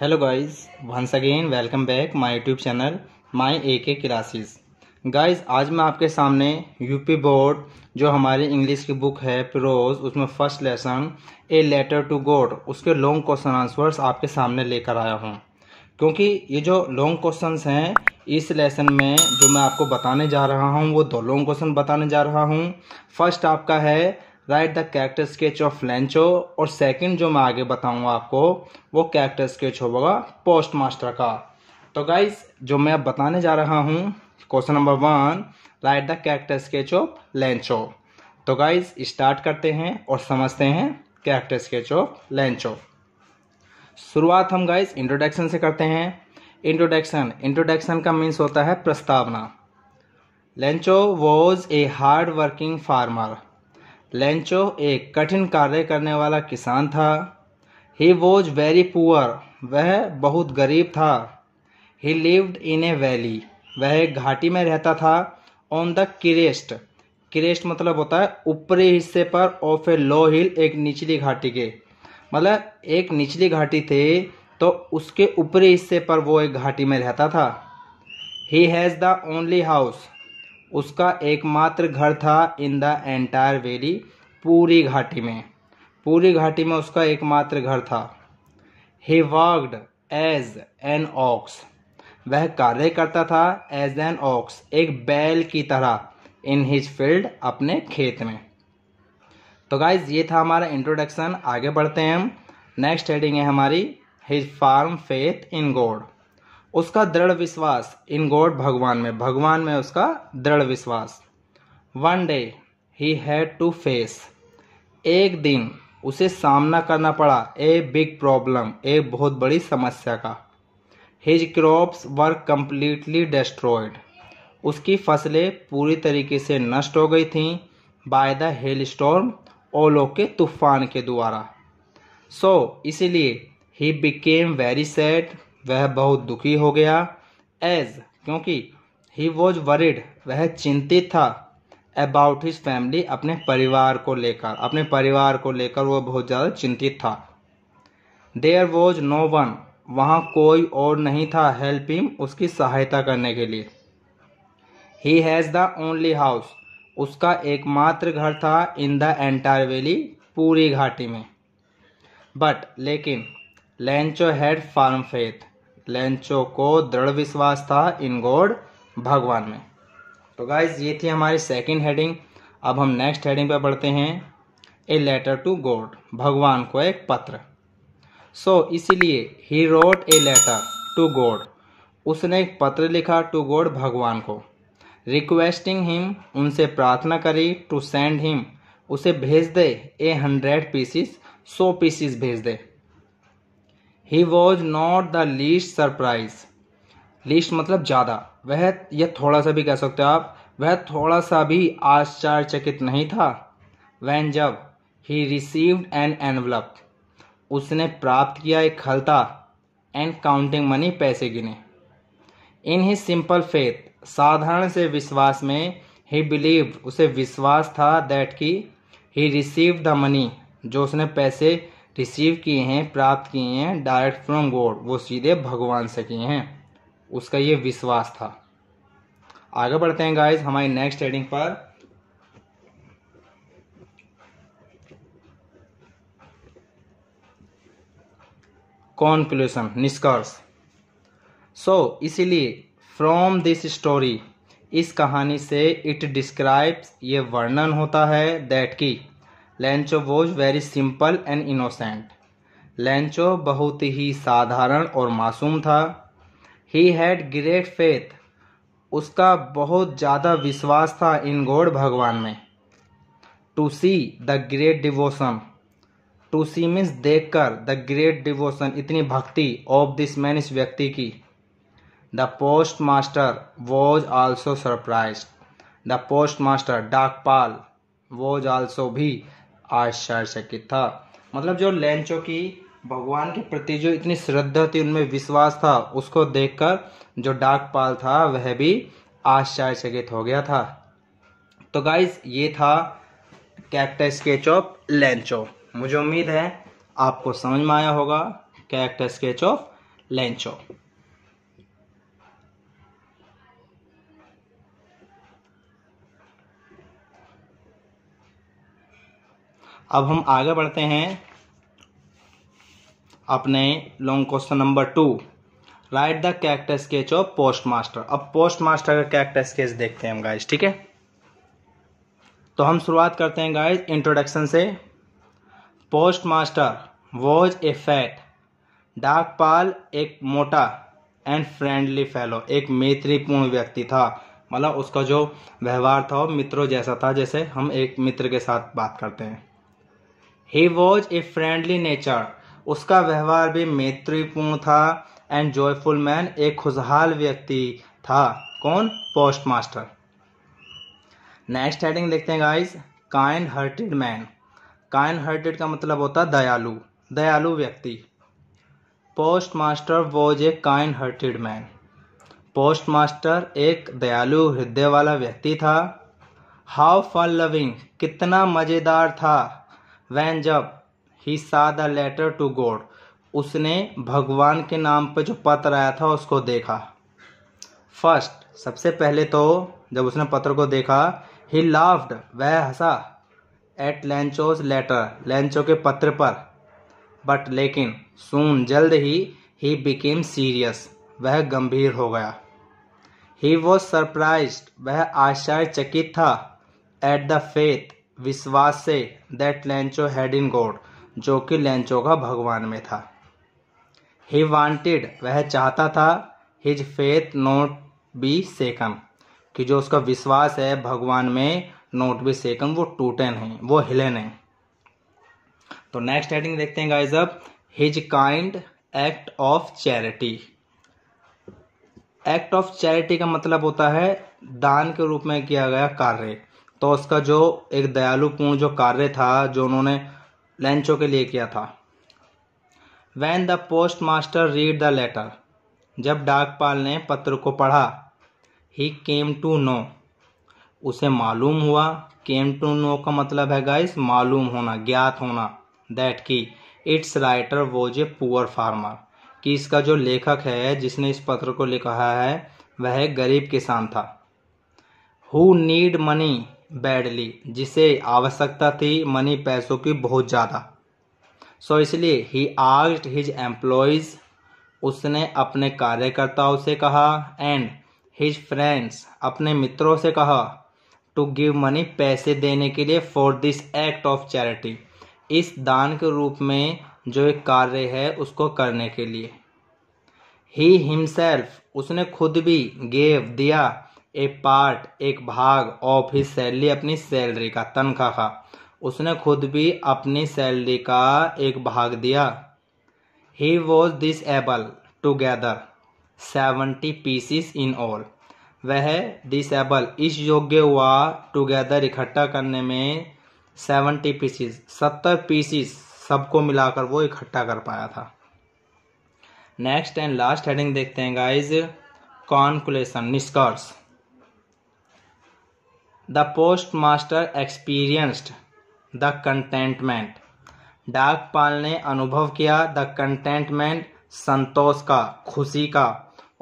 hello guys once again welcome back my YouTube channel my A K classes guys आज मैं आपके सामने UP board जो हमारी इंग्लिश की बुक है प्रोज उसमें first lesson a letter to God उसके लॉन्ग क्वेश्चन आंसर्स आपके सामने लेकर आया हूँ क्योंकि ये जो लॉन्ग क्वेश्चन हैं इस लेसन में जो मैं आपको बताने जा रहा हूँ वो दो लॉन्ग क्वेश्चन बताने जा रहा हूँ फर्स्ट आपका है write the character sketch of Lencho और सेकंड जो मैं आगे बताऊंगा आपको वो कैरेक्टर स्केच होगा पोस्ट मास्टर का तो गाइस जो मैं अब बताने जा रहा हूँ question number one write the character sketch of Lencho तो गाइस स्टार्ट करते हैं और समझते हैं कैरेक्टर स्केच ऑफ लेंचो शुरुआत हम गाइस इंट्रोडक्शन से करते हैं इंट्रोडक्शन इंट्रोडक्शन का मीन्स होता है प्रस्तावना Lencho was a hard working farmer Lencho एक कठिन कार्य करने वाला किसान था ही वॉज वेरी पुअर वह बहुत गरीब था ही लिव्ड इन ए वैली वह एक घाटी में रहता था ऑन द क्रेस्ट क्रेस्ट मतलब होता है ऊपरी हिस्से पर ऑफ ए लो हिल एक निचली घाटी के मतलब एक निचली घाटी थी तो उसके ऊपरी हिस्से पर वो एक घाटी में रहता था he has the only house उसका एकमात्र घर था इन द एंटायर वेली पूरी घाटी में पूरी घाटी में उसका एकमात्र घर था he worked as an ox वह कार्य करता था एज एन ऑक्स एक बैल की तरह इन हिज फील्ड अपने खेत में तो गाइज ये था हमारा इंट्रोडक्शन आगे बढ़ते हैं हम नेक्स्ट हेडिंग है हमारी हिज फार्म फेथ इन गोड उसका दृढ़ विश्वास इन गॉड भगवान में भगवान में उसका दृढ़ विश्वास one day he had to face एक दिन उसे सामना करना पड़ा ए बिग प्रॉब्लम ए बहुत बड़ी समस्या का his crops were completely destroyed उसकी फसलें पूरी तरीके से नष्ट हो गई थीं बाय द हेल स्टॉर्म ओलो के तूफान के द्वारा सो so, इसीलिए ही बिकेम वेरी सैड वह बहुत दुखी हो गया एज क्योंकि ही वॉज वरिड वह चिंतित था अबाउट हिज फैमिली अपने परिवार को लेकर अपने परिवार को लेकर वह बहुत ज़्यादा चिंतित था देयर वॉज नो वन वहाँ कोई और नहीं था हेल्प हिम उसकी सहायता करने के लिए he has the only house उसका एकमात्र घर था इन द एंटायर वैली पूरी घाटी में बट लेकिन Lencho had firm faith Lencho को दृढ़ विश्वास था इन गॉड भगवान में तो गाइज ये थी हमारी सेकंड हेडिंग अब हम नेक्स्ट हेडिंग पर पढ़ते हैं ए लेटर टू गॉड भगवान को एक पत्र सो so, इसीलिए he wrote a letter to God उसने एक पत्र लिखा टू गॉड भगवान को रिक्वेस्टिंग हिम उनसे प्रार्थना करी टू सेंड हिम उसे भेज दे ए हंड्रेड पीसीस सौ पीसीस भेज दे he was not the least surprise least मतलब ज़्यादा वह यह थोड़ा सा भी कह सकते हो आप वह थोड़ा सा भी आश्चर्यचकित नहीं था वैन जब ही रिसीव्ड एन एनवलप उसने प्राप्त किया एक खलता एंड काउंटिंग मनी पैसे गिने इन ही सिंपल फेथ साधारण से विश्वास में ही बिलीव उसे विश्वास था दैट की ही रिसीव द मनी जो उसने पैसे रिसीव किए हैं प्राप्त किए हैं डायरेक्ट फ्रॉम गॉड वो सीधे भगवान से किए हैं उसका ये विश्वास था आगे बढ़ते हैं गाइज हमारी नेक्स्ट हेडिंग पर कॉन्क्लूशन निष्कर्ष सो इसीलिए फ्रॉम दिस स्टोरी इस कहानी से इट डिस्क्राइब्स ये वर्णन होता है दैट की Lencho was very simple and innocent Lencho बहुत ही साधारण और मासूम था ही हैड ग्रेट फेथ उसका बहुत ज़्यादा विश्वास था इन गॉड भगवान में to see the great devotion to see means देख कर द ग्रेट डिवोशन इतनी भक्ति ऑफ दिस मैन इस व्यक्ति की the post master was also surprise the post master डाकपाल वॉज ऑल्सो भी आश्चर्यचकित था मतलब जो लेंचो की भगवान के प्रति जो इतनी श्रद्धा थी उनमें विश्वास था उसको देखकर जो डाकपाल था वह भी आश्चर्यचकित हो गया था तो गाइज ये था कैक्टर स्केच ऑफ लेंचो मुझे उम्मीद है आपको समझ में आया होगा कैक्टर स्केच ऑफ लेंचो अब हम आगे बढ़ते हैं अपने long question number two write the character sketch of post master अब पोस्ट मास्टर का कैरेक्टर स्केच देखते हैं हम गाइज ठीक है तो हम शुरुआत करते हैं गाइज इंट्रोडक्शन से post master was a fat dark pal एक मोटा एंड फ्रेंडली फेलो एक मैत्रीपूर्ण व्यक्ति था मतलब उसका जो व्यवहार था वो मित्रों जैसा था जैसे हम एक मित्र के साथ बात करते हैं he was a friendly nature उसका व्यवहार भी मैत्रीपूर्ण था एंड जॉयफुल मैन एक खुशहाल व्यक्ति था कौन पोस्ट मास्टर नेक्स्ट हेडिंग देखते हैं guys kind hearted man kind hearted का मतलब होता है दयालु दयालु व्यक्ति post master was a kind hearted man post master एक दयालु हृदय वाला व्यक्ति था हाउ फन लविंग कितना मज़ेदार था वैन जब ही सा द लेटर टू गॉड उसने भगवान के नाम पर जो पत्र आया था उसको देखा फर्स्ट सबसे पहले तो जब उसने पत्र को देखा ही लाफ्ड वह हंसा एट लेंचोज लेटर लेंचो के पत्र पर बट लेकिन सून जल्द ही ही बिकेम सीरियस वह गंभीर हो गया ही वॉज सरप्राइज वह आश्चर्यचकित था एट द फेथ विश्वास से that Lencho had in God जो कि लेंचो का भगवान में था ही वांटेड वह चाहता था his faith not be shaken कि जो उसका विश्वास है भगवान में नोट बी सेकम वो टूटे नहीं वो हिले नहीं तो नेक्स्ट हेडिंग देखते हैं गाइज अब his kind act of charity act of charity का मतलब होता है दान के रूप में किया गया कार्य तो उसका जो एक दयालुपूर्ण जो कार्य था जो उन्होंने लंचों के लिए किया था when the post master read the letter जब डाकपाल ने पत्र को पढ़ा ही केम टू नो उसे मालूम हुआ केम टू नो का मतलब है गाइस मालूम होना ज्ञात होना दैट की its writer was a poor farmer कि इसका जो लेखक है जिसने इस पत्र को लिखा है वह गरीब किसान था हु नीड मनी बैडली जिसे आवश्यकता थी मनी पैसों की बहुत ज़्यादा सो so, इसलिए ही आस्ट हिज एम्प्लॉयज़ उसने अपने कार्यकर्ताओं से कहा एंड हिज फ्रेंड्स अपने मित्रों से कहा टू गिव मनी पैसे देने के लिए for this act of charity इस दान के रूप में जो एक कार्य है उसको करने के लिए ही हिमसेल्फ उसने खुद भी गेव दिया ए पार्ट एक भाग ऑफ हिज सैलरी अपनी सैलरी का तनख्वाह का उसने खुद भी अपनी सैलरी का एक भाग दिया he was this able together seventy pesos in all वह डिसेबल इस योग्य हुआ टुगेदर इकट्ठा करने में सेवेंटी पीसीस सत्तर पीसीस सबको मिलाकर वो इकट्ठा कर पाया था नेक्स्ट एंड लास्ट हेडिंग देखते हैं गाइज कॉन्कुलेशन निष्कर्ष the post master experienced the contentment डाक पाल ने अनुभव किया द कंटेंटमेंट संतोष का खुशी का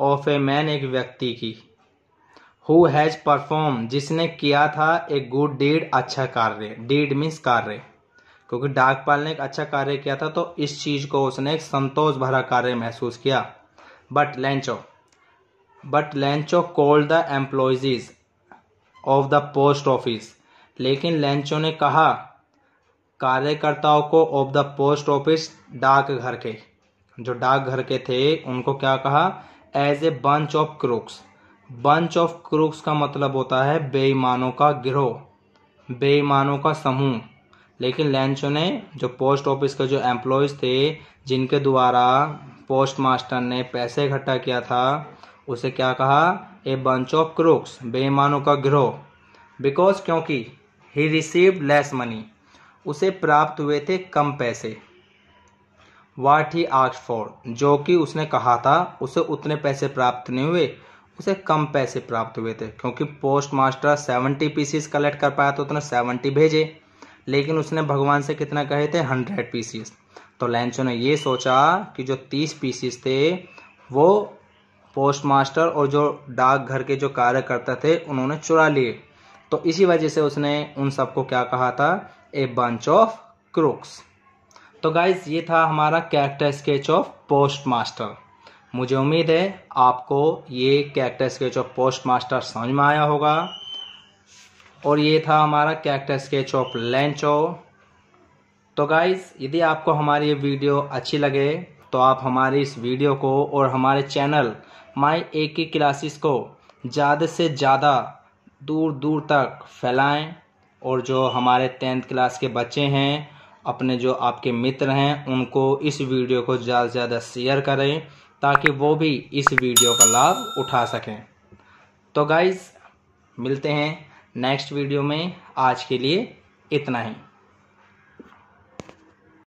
ऑफ ए मैन एक व्यक्ति की हु हैज़ परफॉर्म जिसने किया था ए गुड डीड अच्छा कार्य डीड मीन्स कार्य क्योंकि डाक पाल ने एक अच्छा कार्य किया था तो इस चीज़ को उसने एक संतोष भरा कार्य महसूस किया but Lencho but Lencho called the employees of the post office लेकिन लेंचो ने कहा कार्यकर्ताओं को ऑफ द पोस्ट ऑफिस डाक घर के जो डाक घर के थे उनको क्या कहा as a bunch of crooks bunch of crooks का मतलब होता है बेईमानों का गिरोह बेईमानों का समूह लेकिन लेंचो ने जो पोस्ट ऑफिस के जो एम्प्लॉयज़ थे जिनके द्वारा पोस्ट मास्टर ने पैसे इकट्ठा किया था उसे क्या कहा ए बंच ऑफ क्रोक्स बेईमानों का ग्रोह बिकॉज क्योंकि ही रिसीव लेस मनी उसे प्राप्त हुए थे कम पैसे वाट ही आस्ट फॉर जो कि उसने कहा था उसे उतने पैसे प्राप्त नहीं हुए उसे कम पैसे प्राप्त हुए थे क्योंकि post master seventy pesos collect कर पाया तो उतने सेवेंटी भेजे लेकिन उसने भगवान से कितना कहे थे हंड्रेड पीसीस तो लेंचो ने ये सोचा कि जो तीस पीसीस थे वो पोस्ट मास्टर और जो डाक घर के जो कार्यकर्ता थे उन्होंने चुरा लिए तो इसी वजह से उसने उन सबको क्या कहा था ए बंच ऑफ क्रूक्स तो गाइज ये था हमारा character sketch of post master मुझे उम्मीद है आपको ये character sketch of post master समझ में आया होगा और ये था हमारा कैरेक्टर स्केच ऑफ लेंचो तो गाइज़ यदि आपको हमारी ये वीडियो अच्छी लगे तो आप हमारी इस वीडियो को और हमारे चैनल माई ए की क्लासेस को ज़्यादा से ज़्यादा दूर दूर तक फैलाएं और जो हमारे टेंथ क्लास के बच्चे हैं अपने जो आपके मित्र हैं उनको इस वीडियो को ज़्यादा से ज़्यादा शेयर करें ताकि वो भी इस वीडियो का लाभ उठा सकें तो गाइज़ मिलते हैं नेक्स्ट वीडियो में आज के लिए इतना ही